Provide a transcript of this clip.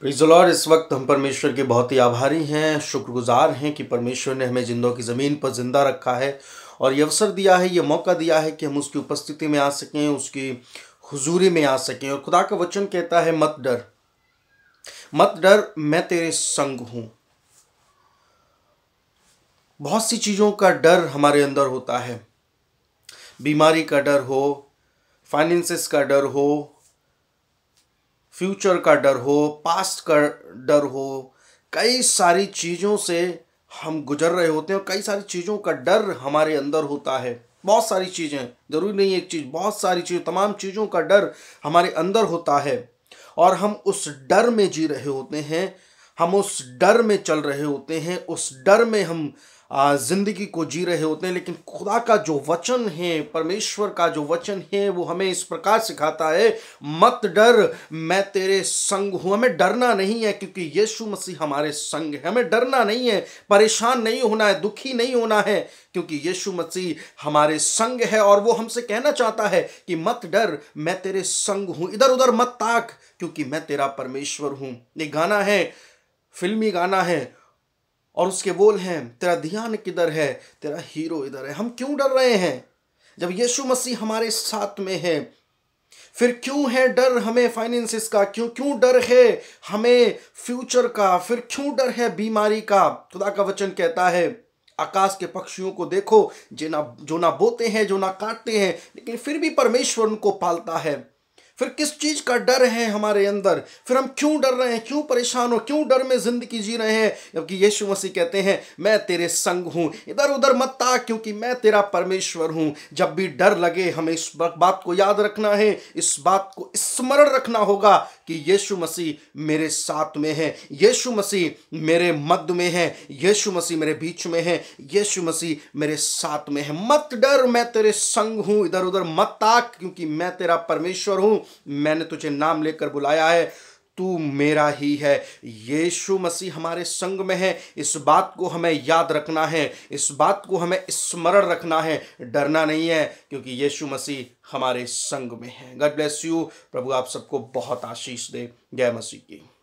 प्रिजलॉर इस वक्त हम परमेश्वर के बहुत ही आभारी हैं शुक्रगुजार हैं कि परमेश्वर ने हमें जिंदों की ज़मीन पर ज़िंदा रखा है और ये अवसर दिया है ये मौका दिया है कि हम उसकी उपस्थिति में आ सकें उसकी हुजूरी में आ सकें और खुदा का वचन कहता है मत डर मत डर मैं तेरे संग हूँ बहुत सी चीज़ों का डर हमारे अंदर होता है बीमारी का डर हो फाइनेंसिस का डर हो फ्यूचर का डर हो पास्ट का डर हो कई सारी चीज़ों से हम गुजर रहे होते हैं और कई सारी चीज़ों का डर हमारे अंदर होता है बहुत सारी चीज़ें ज़रूरी नहीं एक चीज़ बहुत सारी चीज़ तमाम चीज़ों का डर हमारे अंदर होता है और हम उस डर में जी रहे होते हैं हम उस डर में चल रहे होते हैं उस डर में हम ज़िंदगी को जी रहे होते हैं लेकिन खुदा का जो वचन है परमेश्वर का जो वचन है वो हमें इस प्रकार सिखाता है मत डर मैं तेरे संग हूँ हमें डरना नहीं है क्योंकि यीशु मसीह हमारे संग है हमें डरना नहीं है परेशान नहीं होना है दुखी नहीं होना है क्योंकि यीशु मसीह हमारे संग है और वो हमसे कहना चाहता है कि मत डर मैं तेरे संग हूँ इधर उधर मत ताक क्योंकि मैं तेरा परमेश्वर हूँ ये गाना है फिल्मी गाना है और उसके बोल हैं तेरा ध्यान किधर है तेरा हीरो इधर है हम क्यों डर रहे हैं जब यीशु मसीह हमारे साथ में है फिर क्यों है डर हमें फाइनेंसिस का क्यों क्यों डर है हमें फ्यूचर का फिर क्यों डर है बीमारी का खुदा का वचन कहता है आकाश के पक्षियों को देखो जो ना जो ना बोते हैं जो ना काटते हैं लेकिन फिर भी परमेश्वर उनको पालता है फिर किस चीज़ का डर है हमारे अंदर फिर हम क्यों डर रहे हैं क्यों परेशान हो क्यों डर में ज़िंदगी जी रहे हैं जबकि यीशु मसीह कहते हैं मैं तेरे संग हूँ इधर उधर मत ताक क्योंकि मैं तेरा परमेश्वर हूँ जब भी डर लगे हमें इस बात को याद रखना है इस बात को स्मरण रखना होगा कि यीशु मसीह मेरे साथ में है यीशु मसीह मेरे मध्य में है यीशु मसीह मेरे बीच में है यीशु मसीह मेरे साथ में है मत डर मैं तेरे संग हूँ इधर उधर मत ताक क्योंकि मैं तेरा परमेश्वर हूँ मैंने तुझे नाम लेकर बुलाया है तू मेरा ही है यीशु मसीह हमारे संग में है इस बात को हमें याद रखना है इस बात को हमें स्मरण रखना है डरना नहीं है क्योंकि यीशु मसीह हमारे संग में है गॉड ब्लेस यू प्रभु आप सबको बहुत आशीष दे जय मसीह की